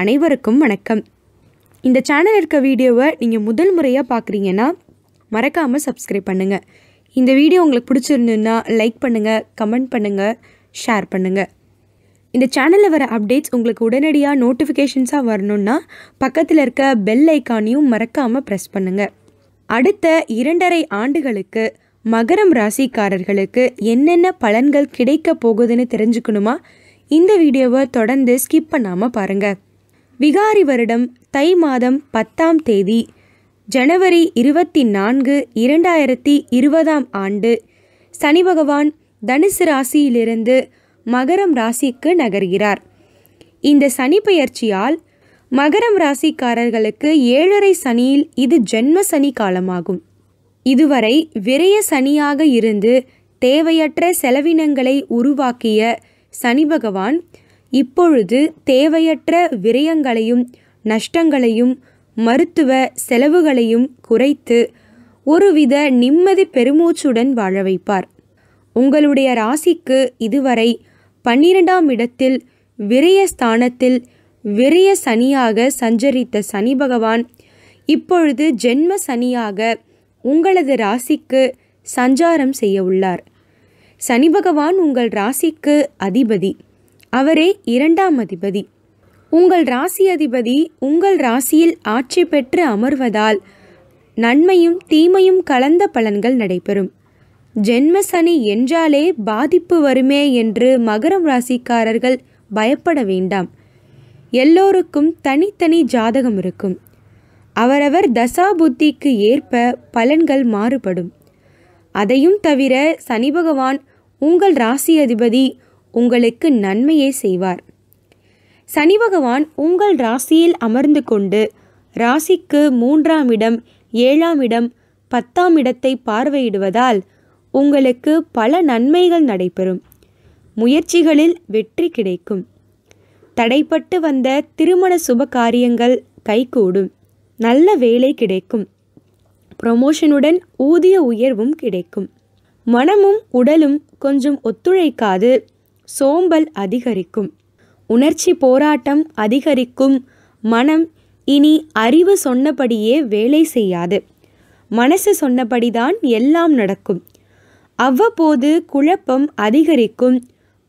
அனைவருக்கும் வணக்கம் இந்த சேனல் இருக்க வீடியோவை நீங்கள் முதல் முறையாக பார்க்குறீங்கன்னா மறக்காமல் சப்ஸ்கிரைப் பண்ணுங்கள் இந்த வீடியோ உங்களுக்கு பிடிச்சிருந்துன்னா லைக் பண்ணுங்கள் கமெண்ட் பண்ணுங்கள் ஷேர் பண்ணுங்கள் இந்த சேனலில் வர அப்டேட்ஸ் உங்களுக்கு உடனடியாக நோட்டிஃபிகேஷன்ஸாக வரணுன்னா பக்கத்தில் இருக்க பெல் ஐக்கானையும் மறக்காமல் ப்ரெஸ் பண்ணுங்கள் அடுத்த இரண்டரை ஆண்டுகளுக்கு மகரம் ராசிக்காரர்களுக்கு என்னென்ன பலன்கள் கிடைக்க போகுதுன்னு தெரிஞ்சுக்கணுமா இந்த வீடியோவை தொடர்ந்து ஸ்கிப் பண்ணாமல் பாருங்கள் விகாரி வருடம் தை மாதம் பத்தாம் தேதி ஜனவரி இருபத்தி நான்கு இரண்டாயிரத்தி இருபதாம் ஆண்டு சனி பகவான் தனுசு ராசியிலிருந்து மகரம் ராசிக்கு நகர்கிறார் இந்த சனி பெயர்ச்சியால் மகரம் ராசிக்காரர்களுக்கு ஏழரை சனியில் இது ஜென்ம சனி காலமாகும் இதுவரை விரைய சனியாக இருந்து தேவையற்ற செலவினங்களை உருவாக்கிய சனி பகவான் இப்பொழுது தேவையற்ற விரயங்களையும் நஷ்டங்களையும் மருத்துவ செலவுகளையும் குறைத்து ஒருவித நிம்மதி பெருமூச்சுடன் வாழ வைப்பார் உங்களுடைய ராசிக்கு இதுவரை பன்னிரெண்டாம் இடத்தில் விரய ஸ்தானத்தில் விரய சனியாக சஞ்சரித்த சனி பகவான் இப்பொழுது ஜென்ம சனியாக உங்களது ராசிக்கு சஞ்சாரம் செய்ய உள்ளார் சனி பகவான் உங்கள் ராசிக்கு அதிபதி அவரே இரண்டாம் அதிபதி உங்கள் ராசி அதிபதி உங்கள் ராசியில் ஆட்சி பெற்று அமர்வதால் நன்மையும் தீமையும் கலந்த பலன்கள் நடைபெறும் ஜென்ம சனி என்றாலே பாதிப்பு வருமே என்று மகரம் ராசிக்காரர்கள் பயப்பட வேண்டாம் எல்லோருக்கும் தனித்தனி ஜாதகம் இருக்கும் அவரவர் தசா புத்திக்கு ஏற்ப பலன்கள் மாறுபடும் அதையும் தவிர சனி பகவான் உங்கள் ராசி அதிபதி உங்களுக்கு நன்மையே செய்வார் சனி பகவான் உங்கள் ராசியில் அமர்ந்து கொண்டு ராசிக்கு மூன்றாம் இடம் ஏழாம் இடம் பத்தாம் இடத்தை பார்வையிடுவதால் உங்களுக்கு பல நன்மைகள் நடைபெறும் முயற்சிகளில் வெற்றி கிடைக்கும் தடைப்பட்டு வந்த திருமண சுப காரியங்கள் கைகூடும் நல்ல வேலை கிடைக்கும் ப்ரொமோஷனுடன் ஊதிய உயர்வும் கிடைக்கும் மனமும் உடலும் கொஞ்சம் ஒத்துழைக்காது சோம்பல் அதிகரிக்கும் உணர்ச்சி போராட்டம் அதிகரிக்கும் மனம் இனி அறிவு சொன்னபடியே வேலை செய்யாது மனசு சொன்னபடிதான் எல்லாம் நடக்கும் அவ்வப்போது குழப்பம் அதிகரிக்கும்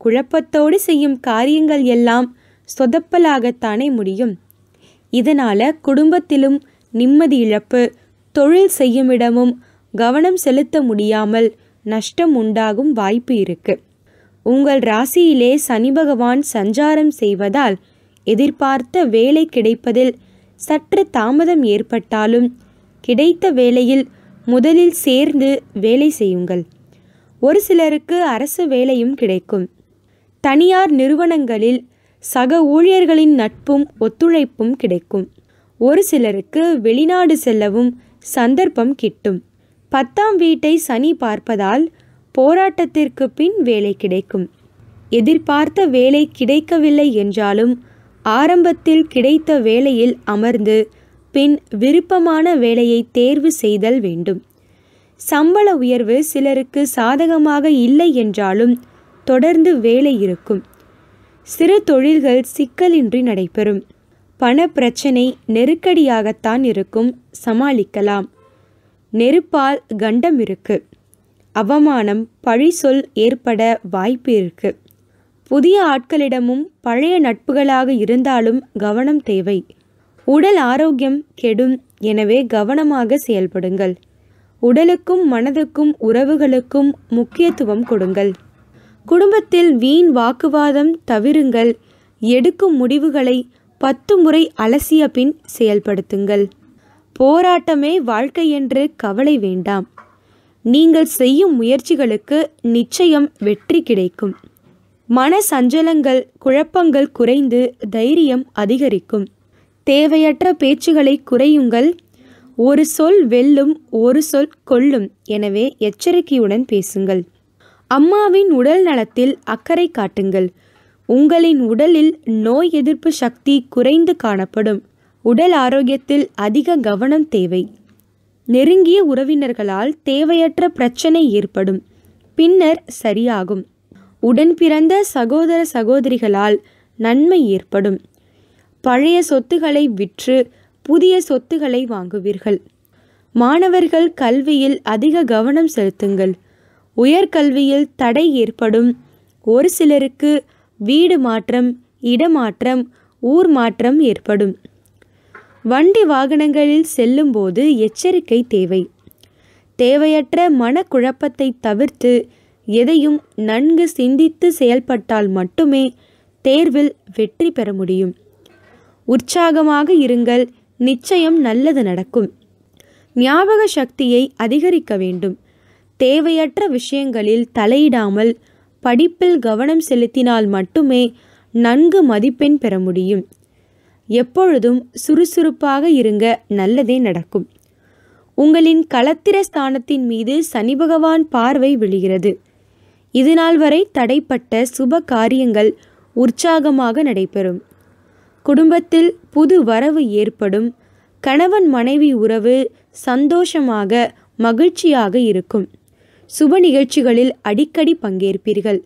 குழப்பத்தோடு செய்யும் காரியங்கள் எல்லாம் சொதப்பலாகத்தானே முடியும் இதனால் குடும்பத்திலும் நிம்மதி இழப்பு தொழில் செய்யும் இடமும் கவனம் செலுத்த முடியாமல் நஷ்டம் உண்டாகும் வாய்ப்பு இருக்குது உங்கள் ராசியிலே சனி பகவான் சஞ்சாரம் செய்வதால் எதிர்பார்த்த வேலை கிடைப்பதில் சற்று தாமதம் ஏற்பட்டாலும் கிடைத்த வேலையில் முதலில் சேர்ந்து வேலை செய்யுங்கள் ஒரு சிலருக்கு அரசு வேலையும் கிடைக்கும் தனியார் நிறுவனங்களில் சக ஊழியர்களின் நட்பும் ஒத்துழைப்பும் கிடைக்கும் ஒரு சிலருக்கு வெளிநாடு செல்லவும் சந்தர்ப்பம் கிட்டும் பத்தாம் வீட்டை சனி பார்ப்பதால் போராட்டத்திற்கு பின் வேலை கிடைக்கும் எதிர்பார்த்த வேலை கிடைக்கவில்லை என்றாலும் ஆரம்பத்தில் கிடைத்த வேலையில் அமர்ந்து பின் விருப்பமான வேலையை தேர்வு செய்தல் வேண்டும் சம்பள உயர்வு சிலருக்கு சாதகமாக இல்லை என்றாலும் தொடர்ந்து வேலை இருக்கும் சிறு தொழில்கள் சிக்கலின்றி நடைபெறும் பண பிரச்சனை நெருக்கடியாகத்தான் இருக்கும் சமாளிக்கலாம் நெருப்பால் கண்டம் இருக்குது அவமானம் சொல் ஏற்பட வாய்ப்பு இருக்கு புதிய ஆட்களிடமும் பழைய நட்புகளாக இருந்தாலும் கவனம் தேவை உடல் ஆரோக்கியம் கெடும் எனவே கவனமாக செயல்படுங்கள் உடலுக்கும் மனதுக்கும் உறவுகளுக்கும் முக்கியத்துவம் கொடுங்கள் குடும்பத்தில் வீண் வாக்குவாதம் தவிருங்கள் எடுக்கும் முடிவுகளை பத்து முறை அலசிய பின் செயல்படுத்துங்கள் போராட்டமே வாழ்க்கை என்று கவலை வேண்டாம் நீங்கள் செய்யும் முயற்சிகளுக்கு நிச்சயம் வெற்றி கிடைக்கும் மன சஞ்சலங்கள் குழப்பங்கள் குறைந்து தைரியம் அதிகரிக்கும் தேவையற்ற பேச்சுகளை குறையுங்கள் ஒரு சொல் வெல்லும் ஒரு சொல் கொல்லும் எனவே எச்சரிக்கையுடன் பேசுங்கள் அம்மாவின் உடல் நலத்தில் அக்கறை காட்டுங்கள் உங்களின் உடலில் நோய் எதிர்ப்பு சக்தி குறைந்து காணப்படும் உடல் ஆரோக்கியத்தில் அதிக கவனம் தேவை நெருங்கிய உறவினர்களால் தேவையற்ற பிரச்சனை ஏற்படும் பின்னர் சரியாகும் உடன் பிறந்த சகோதர சகோதரிகளால் நன்மை ஏற்படும் பழைய சொத்துகளை விற்று புதிய சொத்துகளை வாங்குவீர்கள் மாணவர்கள் கல்வியில் அதிக கவனம் செலுத்துங்கள் உயர்கல்வியில் தடை ஏற்படும் ஒரு சிலருக்கு வீடு மாற்றம் இடமாற்றம் ஊர் மாற்றம் ஏற்படும் வண்டி வாகனங்களில் செல்லும்போது எச்சரிக்கை தேவை தேவையற்ற மனக்குழப்பத்தை தவிர்த்து எதையும் நன்கு சிந்தித்து செயல்பட்டால் மட்டுமே தேர்வில் வெற்றி பெற முடியும் உற்சாகமாக இருங்கள் நிச்சயம் நல்லது நடக்கும் ஞாபக சக்தியை அதிகரிக்க வேண்டும் தேவையற்ற விஷயங்களில் தலையிடாமல் படிப்பில் கவனம் செலுத்தினால் மட்டுமே நன்கு மதிப்பெண் பெற முடியும் எப்பொழுதும் சுறுசுறுப்பாக இருங்க நல்லதே நடக்கும் உங்களின் களத்திர ஸ்தானத்தின் மீது சனி பகவான் பார்வை விழுகிறது இது நாள் வரை தடைப்பட்ட சுப காரியங்கள் உற்சாகமாக நடைபெறும் குடும்பத்தில் புது வரவு ஏற்படும் கணவன் மனைவி உறவு சந்தோஷமாக மகிழ்ச்சியாக இருக்கும் சுப நிகழ்ச்சிகளில் அடிக்கடி பங்கேற்பீர்கள்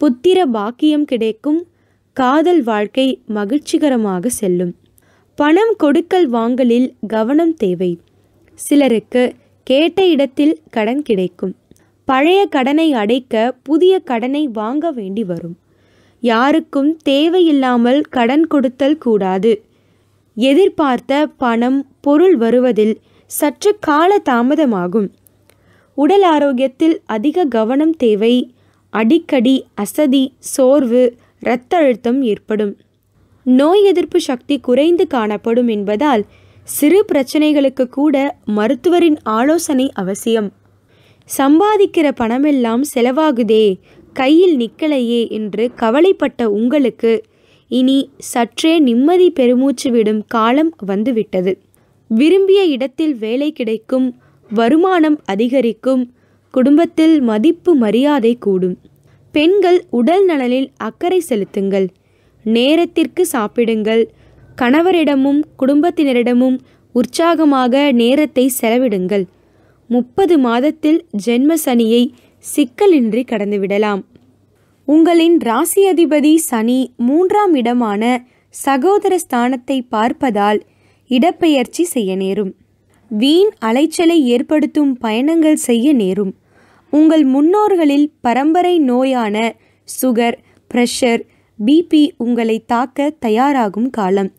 புத்திர பாக்கியம் கிடைக்கும் காதல் வாழ்க்கை மகிழ்ச்சிகரமாக செல்லும் பணம் கொடுக்கல் வாங்கலில் கவனம் தேவை சிலருக்கு கேட்ட இடத்தில் கடன் கிடைக்கும் பழைய கடனை அடைக்க புதிய கடனை வாங்க வேண்டி வரும் யாருக்கும் தேவையில்லாமல் கடன் கொடுத்தல் கூடாது எதிர்பார்த்த பணம் பொருள் வருவதில் சற்று கால தாமதமாகும் உடல் ஆரோக்கியத்தில் அதிக கவனம் தேவை அடிக்கடி அசதி சோர்வு இரத்த அழுத்தம் ஏற்படும் நோய் எதிர்ப்பு சக்தி குறைந்து காணப்படும் என்பதால் சிறு பிரச்சனைகளுக்கு கூட மருத்துவரின் ஆலோசனை அவசியம் சம்பாதிக்கிற பணமெல்லாம் செலவாகுதே கையில் நிக்கலையே என்று கவலைப்பட்ட உங்களுக்கு இனி சற்றே நிம்மதி பெருமூச்சு விடும் காலம் வந்துவிட்டது விரும்பிய இடத்தில் வேலை கிடைக்கும் வருமானம் அதிகரிக்கும் குடும்பத்தில் மதிப்பு மரியாதை கூடும் பெண்கள் உடல் நலனில் அக்கறை செலுத்துங்கள் நேரத்திற்கு சாப்பிடுங்கள் கணவரிடமும் குடும்பத்தினரிடமும் உற்சாகமாக நேரத்தை செலவிடுங்கள் முப்பது மாதத்தில் ஜென்ம சனியை சிக்கலின்றி கடந்துவிடலாம் உங்களின் ராசி அதிபதி சனி மூன்றாம் இடமான சகோதர ஸ்தானத்தை பார்ப்பதால் இடப்பெயர்ச்சி செய்ய நேரும் வீண் அலைச்சலை ஏற்படுத்தும் பயணங்கள் செய்ய நேரும் உங்கள் முன்னோர்களில் பரம்பரை நோயான சுகர் பிரஷர் பிபி உங்களை தாக்க தயாராகும் காலம்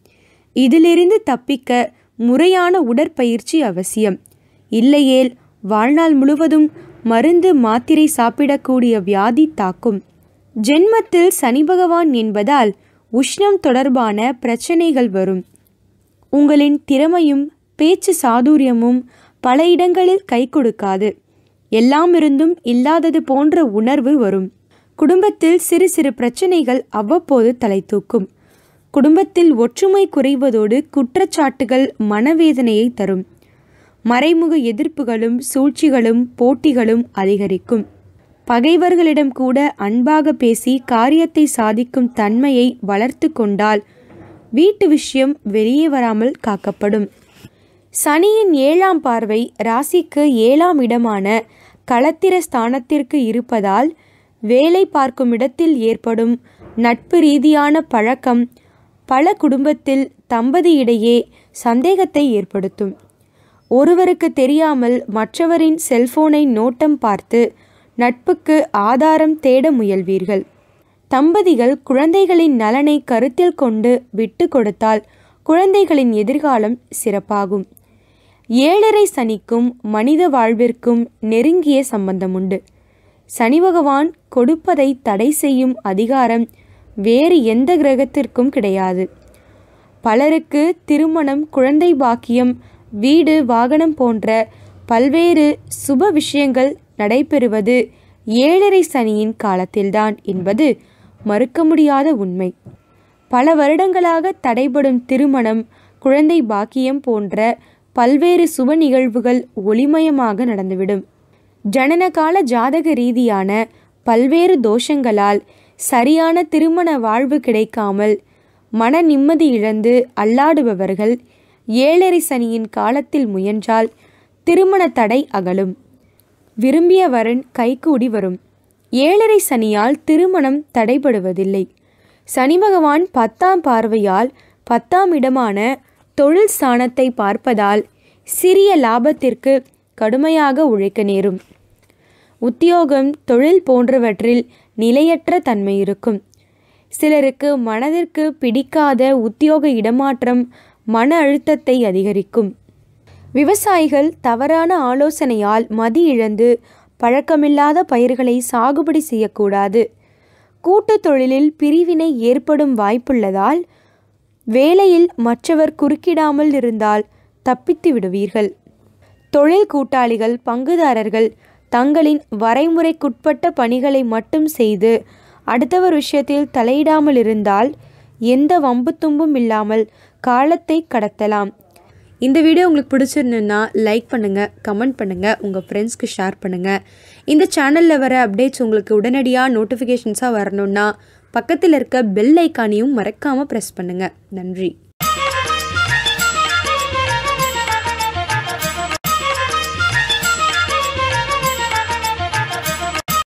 இதிலிருந்து தப்பிக்க முறையான உடற்பயிற்சி அவசியம் இல்லையேல் வாழ்நாள் முழுவதும் மருந்து மாத்திரை சாப்பிடக்கூடிய வியாதி தாக்கும் ஜென்மத்தில் சனி பகவான் என்பதால் உஷ்ணம் தொடர்பான பிரச்சனைகள் வரும் உங்களின் திறமையும் பேச்சு சாதுரியமும் பல இடங்களில் கை கொடுக்காது எல்லாம் இருந்தும் இல்லாதது போன்ற உணர்வு வரும் குடும்பத்தில் சிறு சிறு பிரச்சனைகள் அவ்வப்போது தலை தூக்கும் குடும்பத்தில் ஒற்றுமை குறைவதோடு குற்றச்சாட்டுகள் மனவேதனையை தரும் மறைமுக எதிர்ப்புகளும் சூழ்ச்சிகளும் போட்டிகளும் அதிகரிக்கும் பகைவர்களிடம் கூட அன்பாக பேசி காரியத்தை சாதிக்கும் தன்மையை வளர்த்து கொண்டால் வீட்டு விஷயம் வெளியே வராமல் காக்கப்படும் சனியின் ஏழாம் பார்வை ராசிக்கு ஏழாம் இடமான களத்திர ஸ்தானத்திற்கு இருப்பதால் வேலை பார்க்கும் இடத்தில் ஏற்படும் நட்பு ரீதியான பழக்கம் பல குடும்பத்தில் தம்பதியிடையே சந்தேகத்தை ஏற்படுத்தும் ஒருவருக்கு தெரியாமல் மற்றவரின் செல்போனை நோட்டம் பார்த்து நட்புக்கு ஆதாரம் தேட முயல்வீர்கள் தம்பதிகள் குழந்தைகளின் நலனை கருத்தில் கொண்டு விட்டு கொடுத்தால் குழந்தைகளின் எதிர்காலம் சிறப்பாகும் ஏழரை சனிக்கும் மனித வாழ்விற்கும் நெருங்கிய உண்டு சனி பகவான் கொடுப்பதை தடை செய்யும் அதிகாரம் வேறு எந்த கிரகத்திற்கும் கிடையாது பலருக்கு திருமணம் குழந்தை பாக்கியம் வீடு வாகனம் போன்ற பல்வேறு சுப விஷயங்கள் நடைபெறுவது ஏழரை சனியின் காலத்தில்தான் என்பது மறுக்க முடியாத உண்மை பல வருடங்களாக தடைபடும் திருமணம் குழந்தை பாக்கியம் போன்ற பல்வேறு சுப நிகழ்வுகள் ஒளிமயமாக நடந்துவிடும் ஜனனகால ஜாதக ரீதியான பல்வேறு தோஷங்களால் சரியான திருமண வாழ்வு கிடைக்காமல் மன நிம்மதி இழந்து அல்லாடுபவர்கள் ஏழரை சனியின் காலத்தில் முயன்றால் திருமண தடை அகலும் விரும்பிய வரன் கைகூடி வரும் ஏழரை சனியால் திருமணம் தடைபடுவதில்லை சனி பகவான் பத்தாம் பார்வையால் பத்தாம் இடமான தொழில் ஸ்தானத்தை பார்ப்பதால் சிறிய லாபத்திற்கு கடுமையாக உழைக்க நேரும் உத்தியோகம் தொழில் போன்றவற்றில் நிலையற்ற தன்மை இருக்கும் சிலருக்கு மனதிற்கு பிடிக்காத உத்தியோக இடமாற்றம் மன அழுத்தத்தை அதிகரிக்கும் விவசாயிகள் தவறான ஆலோசனையால் மதி இழந்து பழக்கமில்லாத பயிர்களை சாகுபடி செய்யக்கூடாது கூட்டுத் தொழிலில் பிரிவினை ஏற்படும் வாய்ப்புள்ளதால் வேலையில் மற்றவர் குறுக்கிடாமல் இருந்தால் தப்பித்து விடுவீர்கள் தொழில் கூட்டாளிகள் பங்குதாரர்கள் தங்களின் வரைமுறைக்குட்பட்ட பணிகளை மட்டும் செய்து அடுத்தவர் விஷயத்தில் தலையிடாமல் இருந்தால் எந்த வம்பு தும்பும் இல்லாமல் காலத்தை கடத்தலாம் இந்த வீடியோ உங்களுக்கு பிடிச்சிருந்துன்னா லைக் பண்ணுங்கள் கமெண்ட் பண்ணுங்கள் உங்கள் ஃப்ரெண்ட்ஸ்க்கு ஷேர் பண்ணுங்கள் இந்த சேனலில் வர அப்டேட்ஸ் உங்களுக்கு உடனடியாக நோட்டிஃபிகேஷன்ஸாக வரணுன்னா பக்கத்தில் இருக்க பெல் ஐக்கானையும் மறக்காமல் ப்ரெஸ் பண்ணுங்கள் நன்றி